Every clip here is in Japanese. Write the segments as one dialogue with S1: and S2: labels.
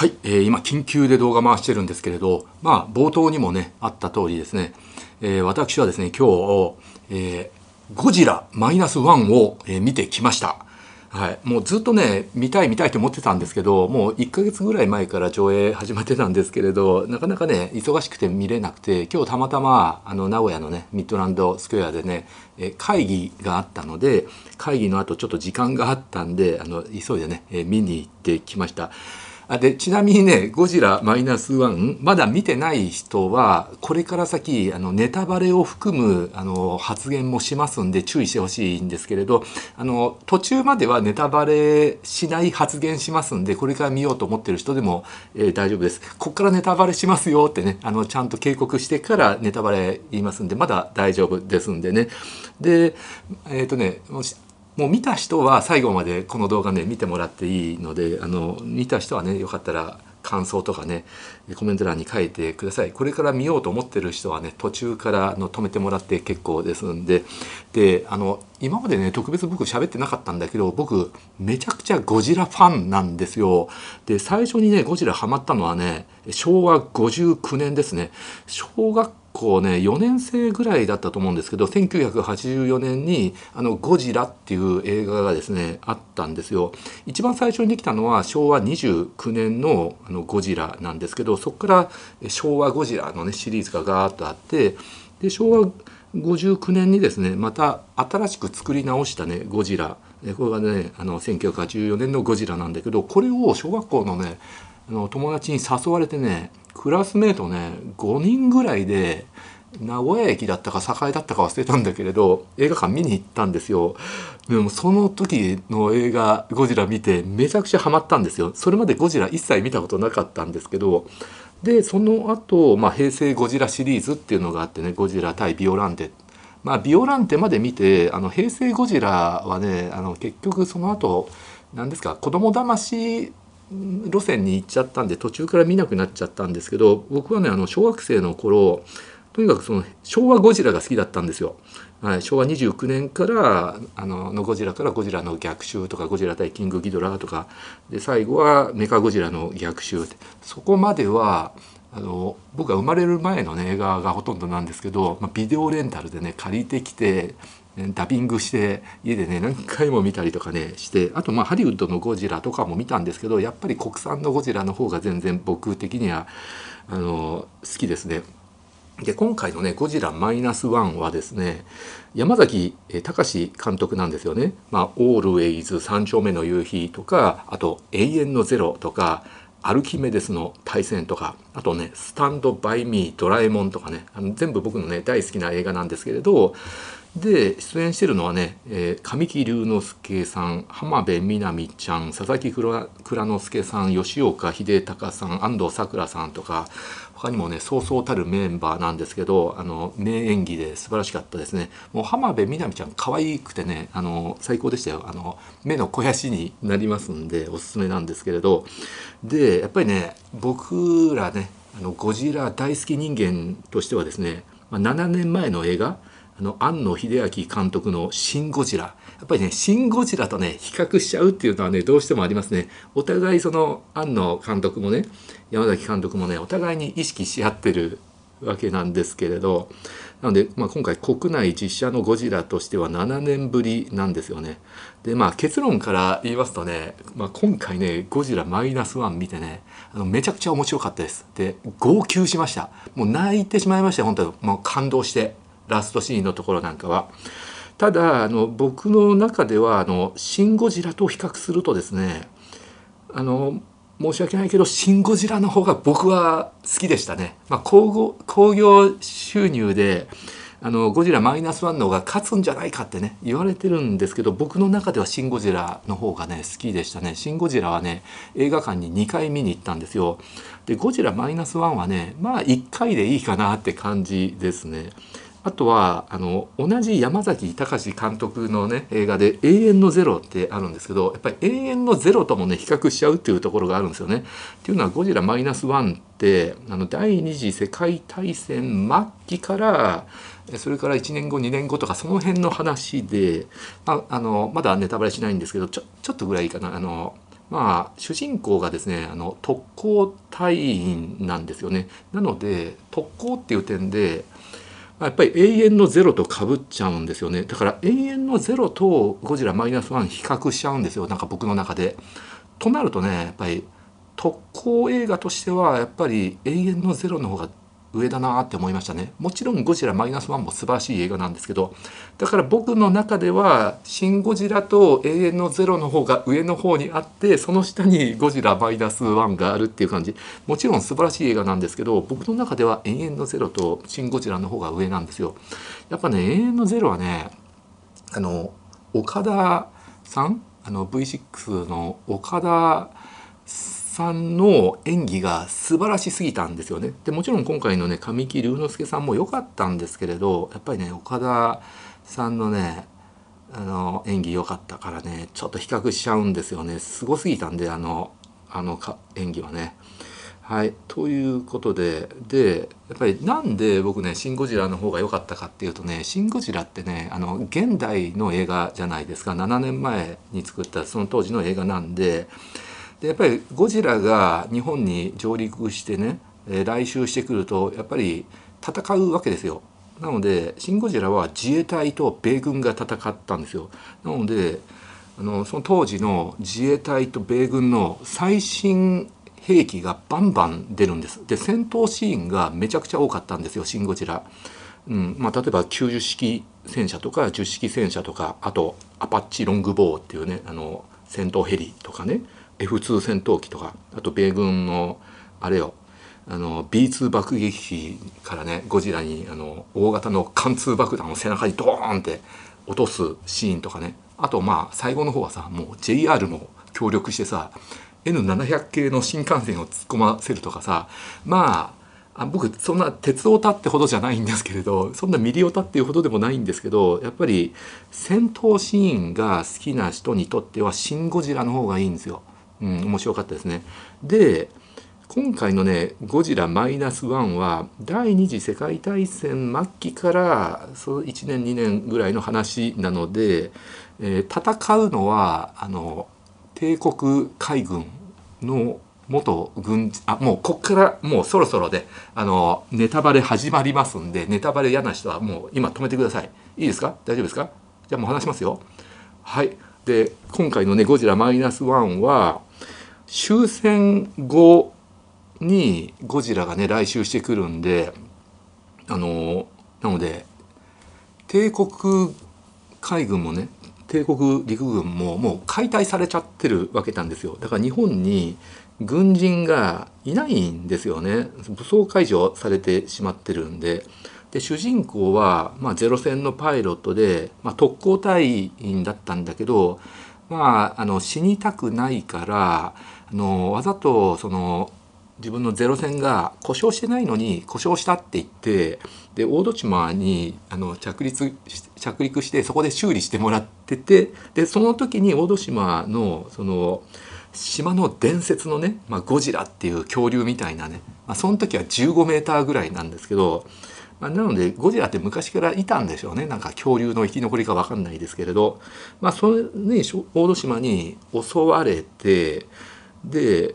S1: はい、えー、今緊急で動画回してるんですけれど、まあ、冒頭にもねあった通りですね、えー、私はですね今日、えー、ゴジラマイナス1を、えー、見てきました。はい、もうずっとね見たい見たいと思ってたんですけどもう1ヶ月ぐらい前から上映始まってたんですけれどなかなかね忙しくて見れなくて今日たまたまあの名古屋のねミッドランドスクエアでねえ会議があったので会議の後ちょっと時間があったんであの急いでねえ見に行ってきました。でちなみにね「ゴジラマイナスワンまだ見てない人はこれから先あのネタバレを含むあの発言もしますんで注意してほしいんですけれどあの途中まではネタバレしない発言しますんでこれから見ようと思ってる人でも、えー、大丈夫ですこっからネタバレしますよってねあのちゃんと警告してからネタバレ言いますんでまだ大丈夫ですんでねでえっ、ー、とねもしもう見た人は最後までこの動画ね見てもらっていいのであの見た人はねよかったら感想とかねコメント欄に書いてくださいこれから見ようと思ってる人はね途中からの止めてもらって結構ですんでであの今までね特別僕喋ってなかったんだけど僕めちゃくちゃゴジラファンなんですよで最初にねゴジラハマったのはね昭和59年ですね小学構ね4年生ぐらいだったと思うんですけど1984年にあの「ゴジラ」っていう映画がですねあったんですよ。一番最初にできたのは昭和29年の「あのゴジラ」なんですけどそこから昭和ゴジラのねシリーズがガーッとあってで昭和59年にですねまた新しく作り直したねゴジラこれがねあの1984年の「ゴジラ」なんだけどこれを小学校のねあの友達に誘われてねクラスメートね5人ぐらいで名古屋駅だったか栄だったか忘れたんだけれど映画館見に行ったんですよでもその時の映画「ゴジラ」見てめちゃくちゃハマったんですよそれまでゴジラ一切見たことなかったんですけどでその後、まあ平成ゴジラ」シリーズっていうのがあってね「ゴジラ対ビオランテ」まあビオランテまで見てあの平成ゴジラはねあの結局その後何ですか子供だまし路線に行っちゃったんで途中から見なくなっちゃったんですけど僕はねあの小学生の頃とにかくその昭和ゴジラが好きだったんですよ。はい、昭和29年からあのゴジラからゴジラの逆襲とかゴジラ対キングギドラとかで最後はメカゴジラの逆襲ってそこまではあの僕が生まれる前の、ね、映画がほとんどなんですけど、まあ、ビデオレンタルでね借りてきてダビングして家でね何回も見たりとかねしてあとまあハリウッドのゴジラとかも見たんですけどやっぱり国産のゴジラの方が全然僕的にはあの好きですね。で今回のね「ゴジラマイナスワンはですね山崎隆監督なんですよね「まあ、オールウェイズ三丁目の夕日」とかあと「永遠のゼロ」とか「アルキメデスの対戦」とかあとね「スタンド・バイ・ミー」「ドラえもん」とかねあの全部僕のね大好きな映画なんですけれどで出演してるのはね、えー、神木隆之介さん浜辺美波ちゃん佐々木蔵之介さん吉岡秀隆さん安藤サクラさんとか他にもねそうそうたるメンバーなんですけどあの名演技で素晴らしかったですねもう浜辺美波ちゃん可愛くてねあの最高でしたよあの目の肥やしになりますんでおすすめなんですけれどでやっぱりね僕らねあのゴジラ大好き人間としてはですね7年前の映画あの庵野秀明監督の「シン・ゴジラ」やっぱりね「シン・ゴジラ」とね比較しちゃうっていうのはねどうしてもありますねお互いその庵野監督もね山崎監督もねお互いに意識し合ってるわけなんですけれどなので、まあ、今回国内実写のゴジラとしては7年ぶりなんですよねでまあ結論から言いますとね、まあ、今回ねゴジラマイナスワン見てねあのめちゃくちゃ面白かったですで号泣しましたもう泣いてしまいました本当にもう感動してラストシーンのところなんかは。ただあの僕の中ではあの「シン・ゴジラ」と比較するとですねあの申し訳ないけど「シン・ゴジラ」の方が僕は好きでしたね。まあ、興行収入であのゴジラマイナスワンの方が勝つんじゃないかってね言われてるんですけど僕の中では「シン・ゴジラ」の方がね好きでしたね「シン・ゴジラ」はね映画館に2回見に行ったんですよで「ゴジラマイナスワンはねまあ1回でいいかなって感じですね。あとはあの同じ山崎隆監督の、ね、映画で「永遠のゼロ」ってあるんですけどやっぱり永遠のゼロともね比較しちゃうっていうところがあるんですよね。っていうのは「ゴジラマイナス1」ってあの第二次世界大戦末期からそれから1年後2年後とかその辺の話で、まあ、あのまだネタバレしないんですけどちょちょっとぐらいかな。あのまあ、主人公がですねあの特攻隊員なんですよねなので特攻っていう点でやっぱり永遠のゼロとかぶっちゃうんですよねだから永遠のゼロとゴジラマイナスワン比較しちゃうんですよなんか僕の中で。となるとねやっぱり特攻映画としてはやっぱり永遠のゼロの方が上だなって思いましたねもちろん「ゴジラマイナス1も素晴らしい映画なんですけどだから僕の中では「シン・ゴジラ」と「永遠のゼロ」の方が上の方にあってその下に「ゴジラマイナス1があるっていう感じもちろん素晴らしい映画なんですけど僕の中では「永遠のゼロ」と「シン・ゴジラ」の方が上なんですよやっぱね「永遠のゼロ」はねあの岡田さんあの V6 の岡田さんさんの演技が素晴らしすぎたんですよね。でもちろん今回のね神木隆之介さんも良かったんですけれどやっぱりね岡田さんのねあの演技良かったからねちょっと比較しちゃうんですよねすごすぎたんであのあの演技はね。はい、ということででやっぱりなんで僕ね「シン・ゴジラ」の方が良かったかっていうとね「シン・ゴジラ」ってねあの現代の映画じゃないですか7年前に作ったその当時の映画なんで。でやっぱりゴジラが日本に上陸してね、えー、来襲してくるとやっぱり戦うわけですよなので「シン・ゴジラ」は自衛隊と米軍が戦ったんですよなのであのその当時の自衛隊と米軍の最新兵器がバンバン出るんですで戦闘シーンがめちゃくちゃ多かったんですよ「シン・ゴジラ」うんまあ、例えば90式戦車とか10式戦車とかあとアパッチロングボウっていうねあの戦闘ヘリとかね F2 戦闘機とかあと米軍のあれよあの B2 爆撃機からねゴジラにあの大型の貫通爆弾を背中にドーンって落とすシーンとかねあとまあ最後の方はさもう JR も協力してさ N700 系の新幹線を突っ込ませるとかさまあ僕そんな鉄オタってほどじゃないんですけれどそんなミリオタっていうほどでもないんですけどやっぱり戦闘シーンが好きな人にとっては「シン・ゴジラ」の方がいいんですよ。うん、面白かったですね。で今回のね「ゴジラマイナスワンは第二次世界大戦末期からその1年2年ぐらいの話なので、えー、戦うのはあの帝国海軍の元軍あもうこっからもうそろそろで、ね、あのネタバレ始まりますんでネタバレ嫌な人はもう今止めてくださいいいですか大丈夫ですかじゃあもう話しますよはいで今回のね「ゴジラマイナスワンは終戦後にゴジラがね来襲してくるんであのなので帝国海軍もね帝国陸軍ももう解体されちゃってるわけなんですよだから日本に軍人がいないんですよね武装解除されてしまってるんで。で主人公は、まあ、ゼロ戦のパイロットで、まあ、特攻隊員だったんだけど、まあ、あの死にたくないからあのわざとその自分のゼロ戦が故障してないのに故障したって言ってで大戸島にあの着陸着陸してそこで修理してもらっててでその時に大戸島のその島の伝説のね、まあ、ゴジラっていう恐竜みたいなね、まあ、その時は15メーターぐらいなんですけど、まあ、なのでゴジラって昔からいたんでしょうねなんか恐竜の生き残りか分かんないですけれど、まあ、それに、大戸島に襲われて。で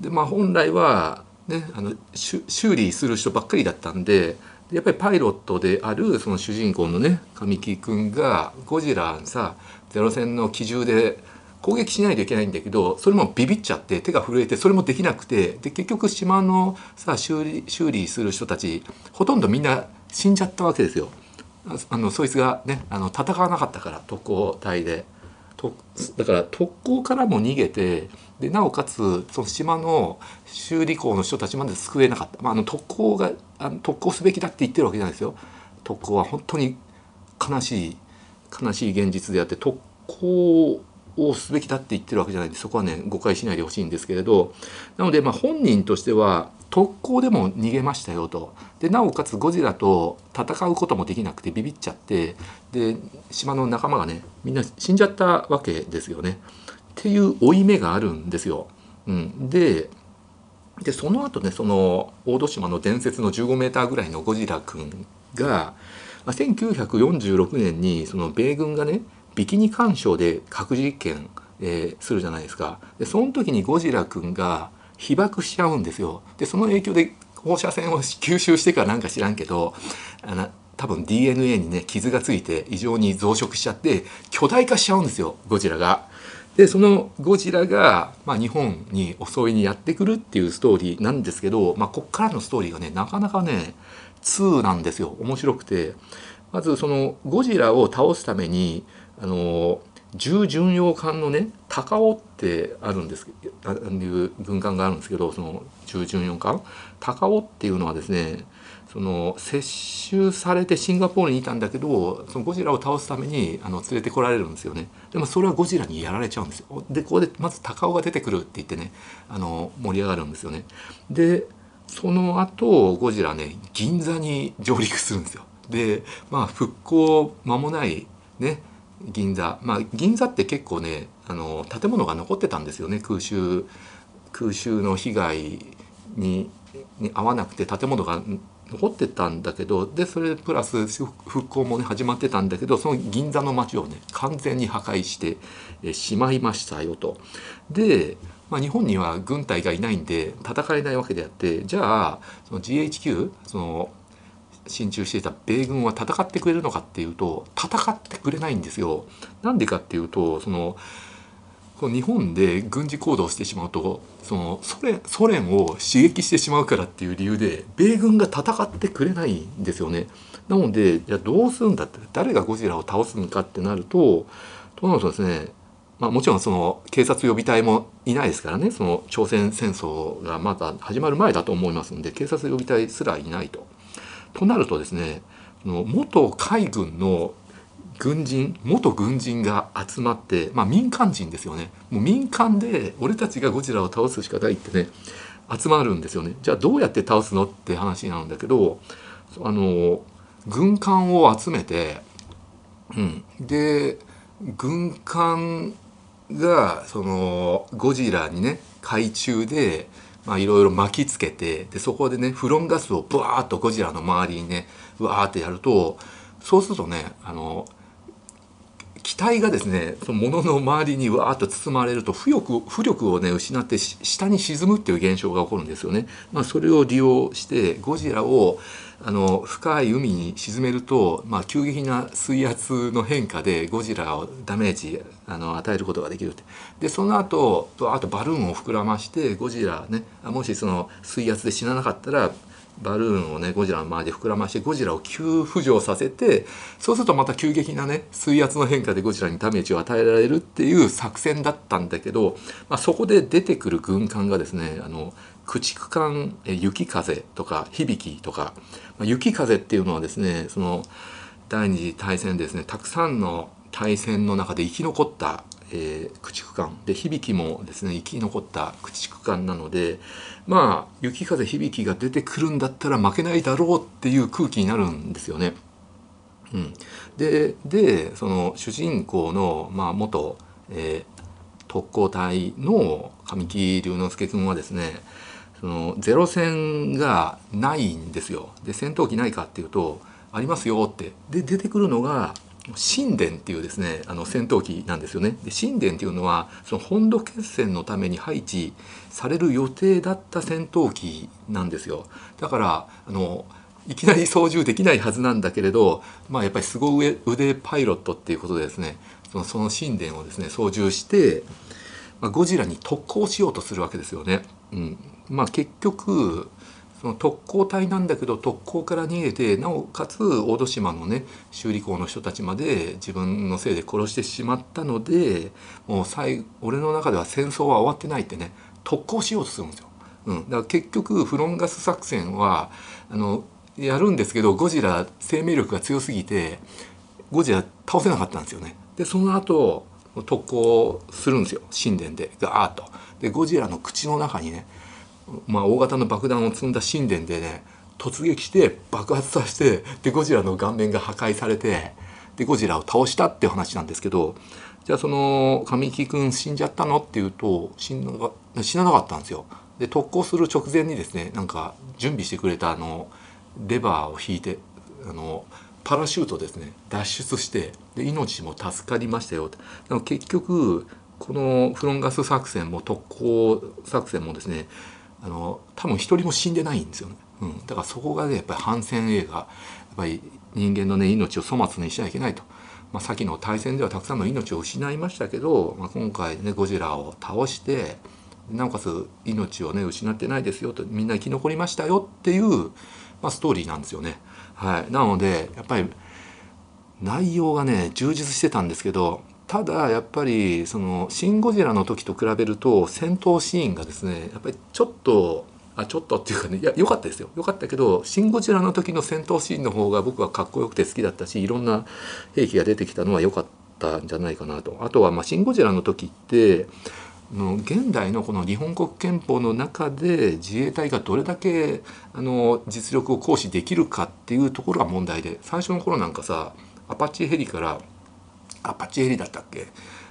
S1: で、まあ、本来は、ね、あの修理する人ばっかりだったんでやっぱりパイロットであるその主人公のね神木君がゴジラさゼロ戦の機銃で攻撃しないといけないんだけどそれもビビっちゃって手が震えてそれもできなくてで結局島のさ修理修理する人たちほとんどみんな死んじゃったわけですよ。あのそいつがねあの戦わなかったから特攻隊で。とだから特攻からも逃げてでなおかつその島の修理工の人たちまで救えなかった、まあ、あの特攻があの特攻すべきだって言ってるわけじゃないですよ特攻は本当に悲しい悲しい現実であって特攻をすべきだって言ってるわけじゃないんでそこはね誤解しないでほしいんですけれどなのでまあ本人としては特攻でも逃げましたよとでなおかつゴジラと戦うこともできなくてビビっちゃってで島の仲間がねみんな死んじゃったわけですよねっていう負い目があるんですよ。うん、ででその後ねその大戸島の伝説の 15m ぐらいのゴジラくんが1946年にその米軍がねビキニ干渉で核実験、えー、するじゃないですか。でその時にゴジラ君が被爆しちゃうんですよ。でその影響で放射線を吸収してかなんか知らんけどあの多分 DNA にね傷がついて異常に増殖しちゃって巨大化しちゃうんですよゴジラが。でそのゴジラが、まあ、日本に襲いにやってくるっていうストーリーなんですけど、まあ、こっからのストーリーがねなかなかね2なんですよ面白くてまずそのゴジラを倒すためにあの重巡洋艦のね高尾ってあるんですあいう軍艦があるんですけどその中巡洋艦高尾っていうのはですねその接収されてシンガポールにいたんだけどそのゴジラを倒すためにあの連れてこられるんですよねでもそれはゴジラにやられちゃうんですよでここでまず高尾が出てくるって言ってねあの盛り上がるんですよねでその後ゴジラね銀座に上陸するんですよでまあ復興間もないね銀座まあ銀座って結構ねあの建物が残ってたんですよね空襲空襲の被害にに合わなくて建物が残ってたんだけどでそれプラス復興もね始まってたんだけどその銀座の街をね完全に破壊してしまいましたよと。で、まあ、日本には軍隊がいないんで戦えないわけであってじゃあその GHQ その進駐していた米軍は戦ってくれるのかっていうと戦ってくれないんですよ。なんでかっていうとそのこう日本で軍事行動してしまうとそのソ連ソ連を刺激してしまうからっていう理由で米軍が戦ってくれないんですよね。なのでいやどうするんだって誰がゴジラを倒すのかってなるとどうなるとですねまあ、もちろんその警察予備隊もいないですからねその朝鮮戦争がまだ始まる前だと思いますので警察予備隊すらいないと。となるとですね元海軍の軍人元軍人が集まって、まあ、民間人ですよねもう民間で俺たちがゴジラを倒すしかないってね集まるんですよねじゃあどうやって倒すのって話なんだけどあの軍艦を集めて、うん、で軍艦がそのゴジラにね海中でいろいろ巻きつけてでそこでねフロンガスをブワーッとゴジラの周りにねうわーってやるとそうするとねあの体がですねその物の周りにわーっと包まれると浮力浮力をね失って下に沈むっていう現象が起こるんですよね。まあ、それを利用してゴジラをあの深い海に沈めると、まあ、急激な水圧の変化でゴジラをダメージあの与えることができるってでその後あとバルーンを膨らましてゴジラねもしその水圧で死ななかったらバルーンをねゴジラの周りで膨らましてゴジラを急浮上させてそうするとまた急激なね水圧の変化でゴジラにダメージを与えられるっていう作戦だったんだけど、まあ、そこで出てくる軍艦がですねあの駆逐艦雪風とか響とか、まあ、雪風っていうのはですねその第二次大戦ですねたくさんの大戦の中で生き残った、えー、駆逐艦で響きもですね生き残った駆逐艦なのでまあ雪風響きが出てくるんだったら負けないだろうっていう空気になるんですよね。うん、ででその主人公の、まあ、元、えー、特攻隊の神木隆之介君はですねそのゼロ戦がないんですよ。で戦闘機ないかっていうとありますよってで出てくるのが神殿っていうですねあの戦闘機なんですよねで神殿っていうのはその本土決戦のために配置される予定だった戦闘機なんですよだからあのいきなり操縦できないはずなんだけれど、まあ、やっぱり凄腕パイロットっていうことでですねそのその神殿をですね操縦して、まあ、ゴジラに特攻しようとするわけですよね。うんまあ、結局その特攻隊なんだけど特攻から逃げてなおかつ大戸島のね修理工の人たちまで自分のせいで殺してしまったのでもう最俺の中では戦争は終わってないってね特攻しようとするんですよ。うん、だから結局フロンガス作戦はあのやるんですけどゴジラ生命力が強すぎてゴジラ倒せなかったんですよね。でその後特攻するんですよ神殿でガーッと。でゴジラの口の中にねまあ、大型の爆弾を積んだ神殿でね突撃して爆発させてでゴジラの顔面が破壊されてでゴジラを倒したって話なんですけどじゃあその神木君死んじゃったのっていうと死んな死ななかったんですよ。で特攻する直前にですねなんか準備してくれたあのレバーを引いてあのパラシュートですね脱出してで命も助かりましたよでも結局このフロンガス作戦も特攻作戦もですねあの多分一人も死んでないんですよね、うん、だからそこがねやっぱり反戦映画やっぱり人間のね命を粗末にしちゃいけないと。まあ、先の大戦ではたくさんの命を失いましたけど、まあ、今回ねゴジラを倒してなおかつ命をね失ってないですよとみんな生き残りましたよっていう、まあ、ストーリーなんですよね。はい、なのでやっぱり内容がね充実してたんですけどただやっぱりその「シン・ゴジラ」の時と比べると戦闘シーンがですねやっぱりちょっとあちょっとっていうかねいや良かったですよ良かったけど「シン・ゴジラ」の時の戦闘シーンの方が僕はかっこよくて好きだったしいろんな兵器が出てきたのは良かったんじゃないかなとあとは、まシン・ゴジラ」の時っての現代のこの日本国憲法の中で自衛隊がどれだけあの実力を行使できるかっていうところが問題で最初の頃なんかさアパッチヘリから「あパチエリだったっけ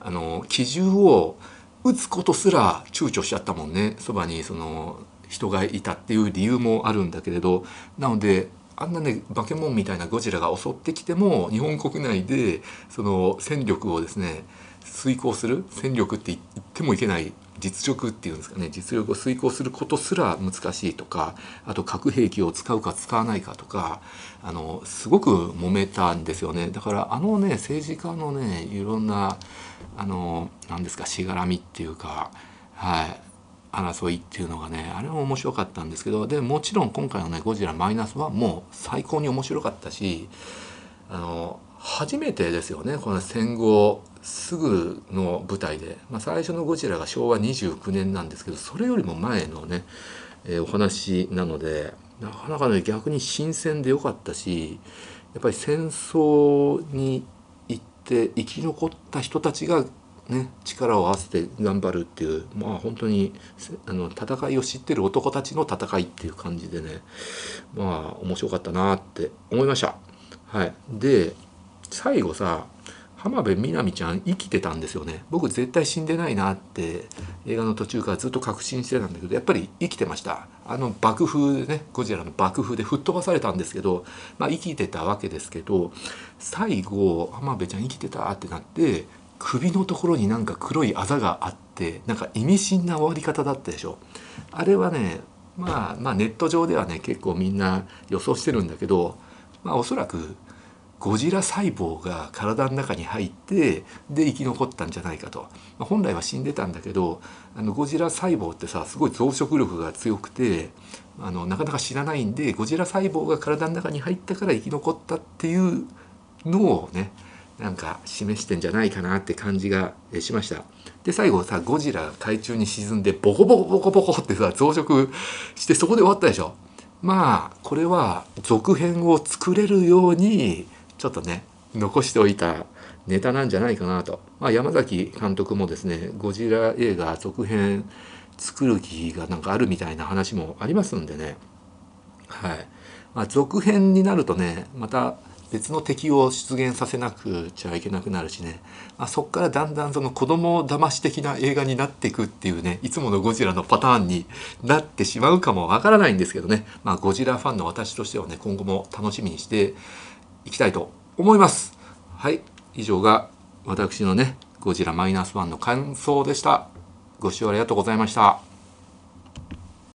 S1: あの機銃を撃つことすら躊躇しちゃったもんねそばにその人がいたっていう理由もあるんだけれどなのであんなね化け物みたいなゴジラが襲ってきても日本国内でその戦力をですね遂行する戦力って言ってもいけない実力っていうんですかね実力を遂行することすら難しいとかあと核兵器を使うか使わないかとかあのすごく揉めたんですよねだからあのね政治家のねいろんなあの何ですかしがらみっていうかはい争いっていうのがねあれも面白かったんですけどでもちろん今回のね「ゴジラマイナスはもう最高に面白かったしあの初めてですよねこの戦後すぐの舞台で、まあ、最初の「ゴジラ」が昭和29年なんですけどそれよりも前のね、えー、お話なのでなかなかね逆に新鮮でよかったしやっぱり戦争に行って生き残った人たちがね、力を合わせて頑張るっていうまあ本当にあの戦いを知ってる男たちの戦いっていう感じでねまあ面白かったなって思いました。はい、で最後さ浜辺美波ちゃん生きてたんですよね僕絶対死んでないなって映画の途中からずっと確信してたんだけどやっぱり生きてましたあの爆風ねゴジラの爆風で吹っ飛ばされたんですけど、まあ、生きてたわけですけど最後浜辺ちゃん生きてたってなって首のところになんか黒いあざがあってなんか意味深な終わり方だったでしょあれはね、まあ、まあネット上ではね結構みんな予想してるんだけどまあおそらくゴジラ細胞が体の中に入ってで生き残ったんじゃないかと本来は死んでたんだけどあのゴジラ細胞ってさすごい増殖力が強くてあのなかなか死なないんでゴジラ細胞が体の中に入ったから生き残ったっていうのをねなんか示してんじゃないかなって感じがしました。で最後さゴジラ海中に沈んでボコボコボコボコってさ増殖してそこで終わったでしょ。まあこれは続編を作れるようにちょっとね、残しておいたネタなんじゃないかなと。まあ、山崎監督もですね、ゴジラ映画続編作る気がなんかあるみたいな話もありますんでね。はい。まあ、続編になるとね、また別の敵を出現させなくちゃいけなくなるしね、まあ、そこからだんだんその子供を騙し的な映画になっていくっていうねいつものゴジラのパターンになってしまうかもわからないんですけどね、まあ、ゴジラファンの私としてはね今後も楽しみにしていきたいと思います。はい、以上が私のね、ゴジラマイナスワンの感想でした。ご視聴ありがとうございました。